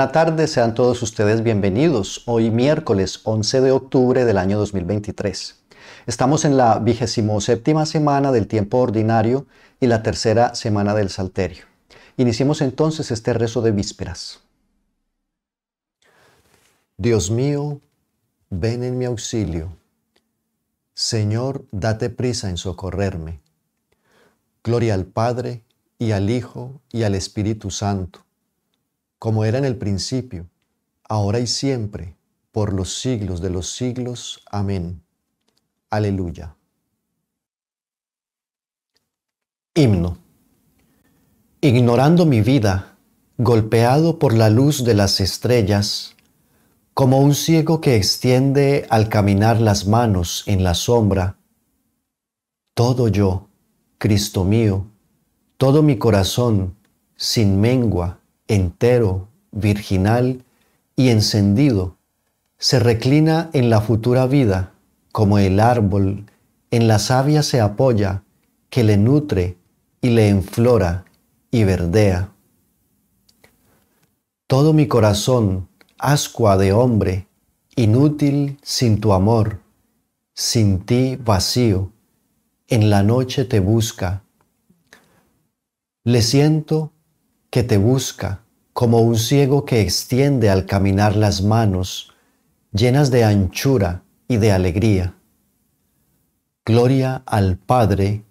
Buenas tardes, sean todos ustedes bienvenidos. Hoy miércoles 11 de octubre del año 2023. Estamos en la vigésimo séptima semana del tiempo ordinario y la tercera semana del Salterio. Iniciemos entonces este rezo de vísperas. Dios mío, ven en mi auxilio. Señor, date prisa en socorrerme. Gloria al Padre, y al Hijo, y al Espíritu Santo como era en el principio, ahora y siempre, por los siglos de los siglos. Amén. Aleluya. Himno. Ignorando mi vida, golpeado por la luz de las estrellas, como un ciego que extiende al caminar las manos en la sombra, todo yo, Cristo mío, todo mi corazón, sin mengua, entero, virginal y encendido, se reclina en la futura vida, como el árbol en la savia se apoya, que le nutre y le enflora y verdea. Todo mi corazón, ascua de hombre, inútil sin tu amor, sin ti vacío, en la noche te busca. Le siento que te busca, como un ciego que extiende al caminar las manos, llenas de anchura y de alegría. Gloria al Padre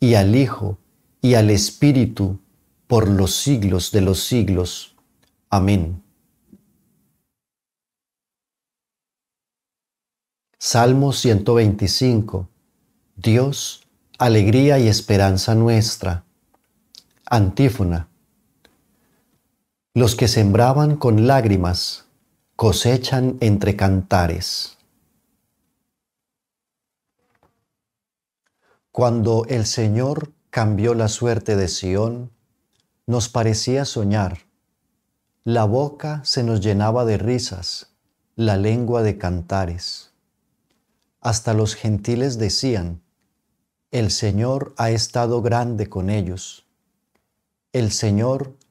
y al Hijo y al Espíritu por los siglos de los siglos. Amén. Salmo 125. Dios, alegría y esperanza nuestra. Antífona. Los que sembraban con lágrimas cosechan entre cantares. Cuando el Señor cambió la suerte de Sión, nos parecía soñar. La boca se nos llenaba de risas, la lengua de cantares. Hasta los gentiles decían, el Señor ha estado grande con ellos. El Señor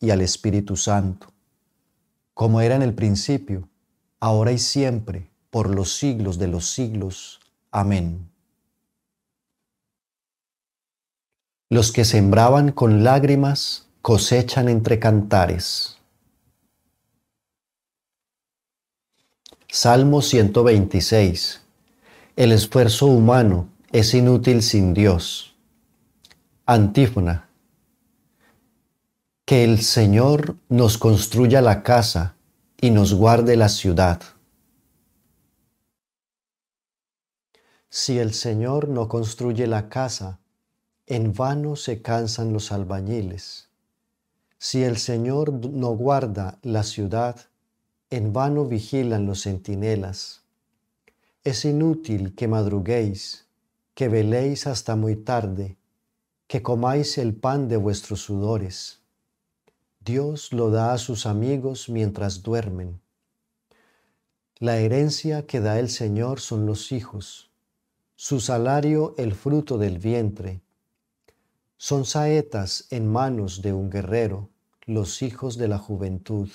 y al Espíritu Santo, como era en el principio, ahora y siempre, por los siglos de los siglos. Amén. Los que sembraban con lágrimas cosechan entre cantares. Salmo 126. El esfuerzo humano es inútil sin Dios. Antífona. Que el Señor nos construya la casa y nos guarde la ciudad. Si el Señor no construye la casa, en vano se cansan los albañiles. Si el Señor no guarda la ciudad, en vano vigilan los centinelas. Es inútil que madruguéis, que veléis hasta muy tarde, que comáis el pan de vuestros sudores. Dios lo da a sus amigos mientras duermen. La herencia que da el Señor son los hijos, su salario el fruto del vientre. Son saetas en manos de un guerrero, los hijos de la juventud.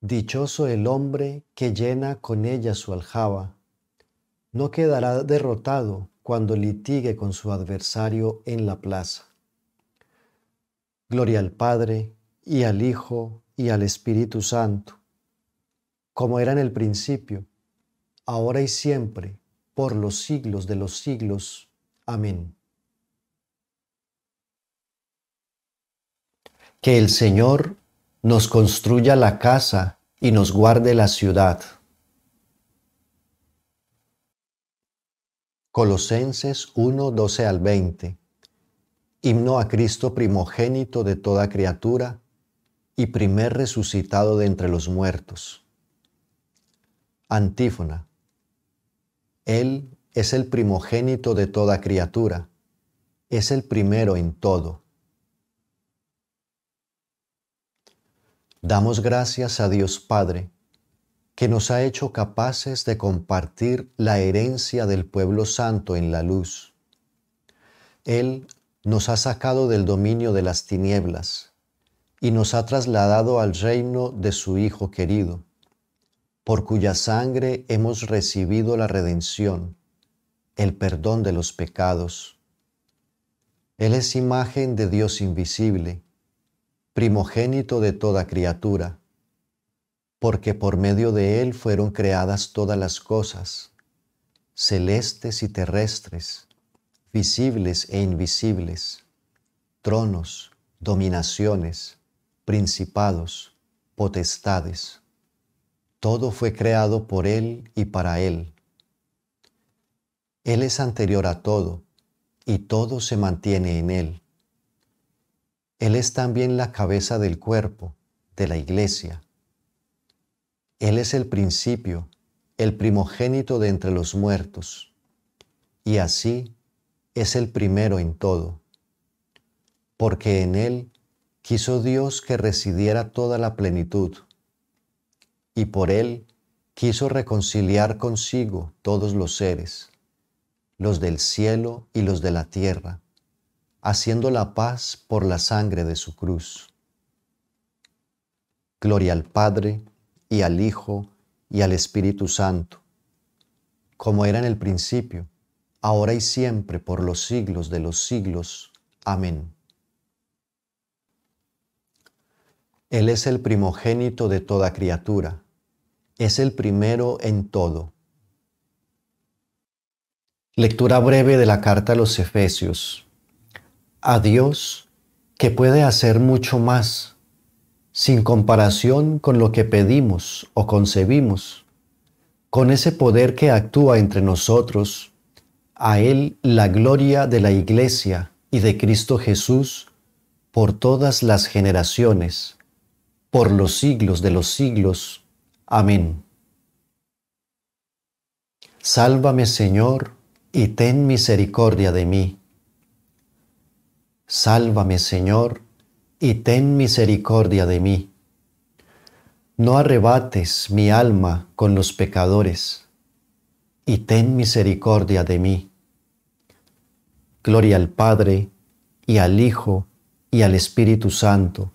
Dichoso el hombre que llena con ella su aljaba. No quedará derrotado cuando litigue con su adversario en la plaza. Gloria al Padre, y al Hijo, y al Espíritu Santo, como era en el principio, ahora y siempre, por los siglos de los siglos. Amén. Que el Señor nos construya la casa y nos guarde la ciudad. Colosenses 1, 12 al 20. Himno a Cristo primogénito de toda criatura y primer resucitado de entre los muertos. Antífona. Él es el primogénito de toda criatura, es el primero en todo. Damos gracias a Dios Padre, que nos ha hecho capaces de compartir la herencia del pueblo santo en la luz. Él nos ha sacado del dominio de las tinieblas y nos ha trasladado al reino de su Hijo querido, por cuya sangre hemos recibido la redención, el perdón de los pecados. Él es imagen de Dios invisible, primogénito de toda criatura, porque por medio de Él fueron creadas todas las cosas, celestes y terrestres visibles e invisibles, tronos, dominaciones, principados, potestades. Todo fue creado por Él y para Él. Él es anterior a todo y todo se mantiene en Él. Él es también la cabeza del cuerpo, de la iglesia. Él es el principio, el primogénito de entre los muertos. Y así es el primero en todo, porque en Él quiso Dios que residiera toda la plenitud, y por Él quiso reconciliar consigo todos los seres, los del cielo y los de la tierra, haciendo la paz por la sangre de su cruz. Gloria al Padre, y al Hijo, y al Espíritu Santo, como era en el principio, ahora y siempre, por los siglos de los siglos. Amén. Él es el primogénito de toda criatura, es el primero en todo. Lectura breve de la carta a los Efesios. A Dios, que puede hacer mucho más, sin comparación con lo que pedimos o concebimos, con ese poder que actúa entre nosotros, a Él la gloria de la Iglesia y de Cristo Jesús por todas las generaciones, por los siglos de los siglos. Amén. Sálvame Señor, y ten misericordia de mí. Sálvame Señor, y ten misericordia de mí. No arrebates mi alma con los pecadores, y ten misericordia de mí Gloria al Padre, y al Hijo, y al Espíritu Santo.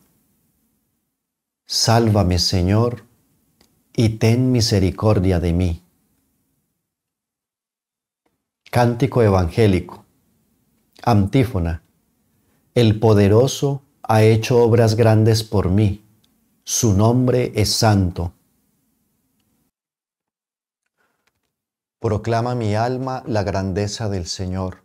Sálvame, Señor, y ten misericordia de mí. Cántico Evangélico. Antífona. El poderoso ha hecho obras grandes por mí. Su nombre es santo. Proclama mi alma la grandeza del Señor.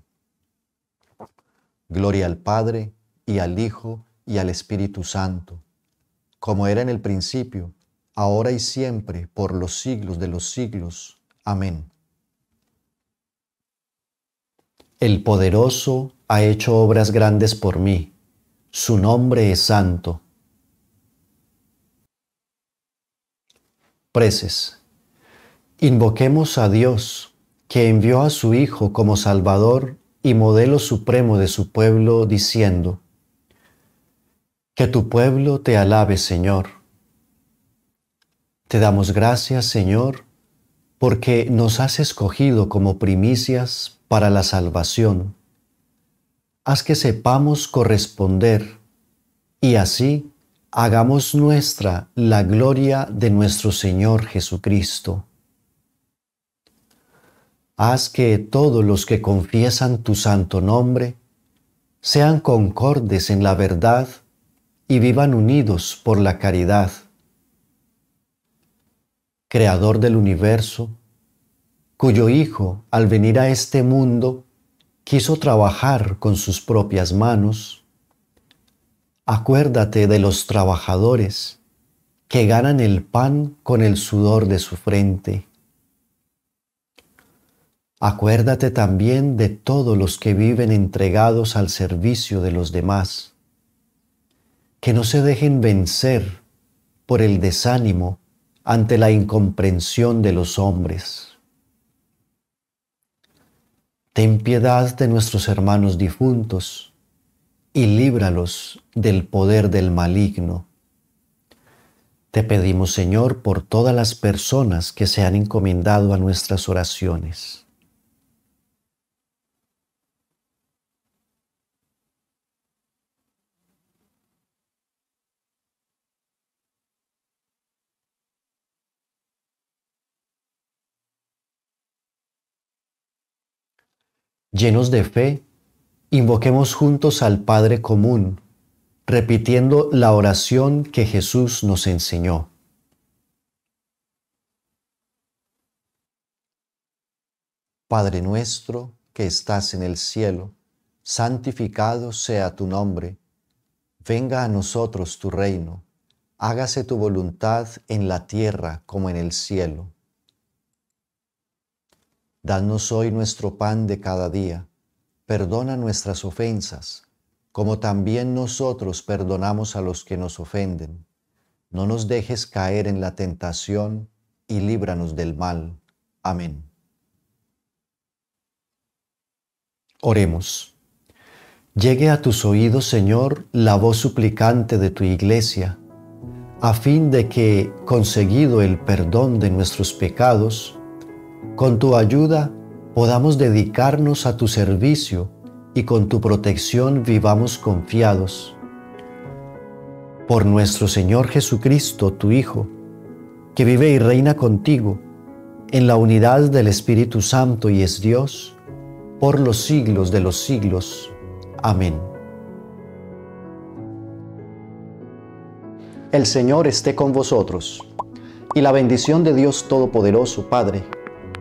Gloria al Padre y al Hijo y al Espíritu Santo, como era en el principio, ahora y siempre, por los siglos de los siglos. Amén. El poderoso ha hecho obras grandes por mí. Su nombre es santo. Preces. Invoquemos a Dios, que envió a su Hijo como Salvador y modelo supremo de su pueblo, diciendo, Que tu pueblo te alabe, Señor. Te damos gracias, Señor, porque nos has escogido como primicias para la salvación. Haz que sepamos corresponder y así hagamos nuestra la gloria de nuestro Señor Jesucristo haz que todos los que confiesan tu santo nombre sean concordes en la verdad y vivan unidos por la caridad. Creador del universo, cuyo Hijo, al venir a este mundo, quiso trabajar con sus propias manos, acuérdate de los trabajadores que ganan el pan con el sudor de su frente Acuérdate también de todos los que viven entregados al servicio de los demás, que no se dejen vencer por el desánimo ante la incomprensión de los hombres. Ten piedad de nuestros hermanos difuntos y líbralos del poder del maligno. Te pedimos, Señor, por todas las personas que se han encomendado a nuestras oraciones Llenos de fe, invoquemos juntos al Padre común, repitiendo la oración que Jesús nos enseñó. Padre nuestro que estás en el cielo, santificado sea tu nombre, venga a nosotros tu reino, hágase tu voluntad en la tierra como en el cielo. Danos hoy nuestro pan de cada día. Perdona nuestras ofensas, como también nosotros perdonamos a los que nos ofenden. No nos dejes caer en la tentación y líbranos del mal. Amén. Oremos. Llegue a tus oídos, Señor, la voz suplicante de tu iglesia, a fin de que, conseguido el perdón de nuestros pecados, con tu ayuda podamos dedicarnos a tu servicio y con tu protección vivamos confiados. Por nuestro Señor Jesucristo, tu Hijo, que vive y reina contigo, en la unidad del Espíritu Santo y es Dios, por los siglos de los siglos. Amén. El Señor esté con vosotros, y la bendición de Dios Todopoderoso, Padre,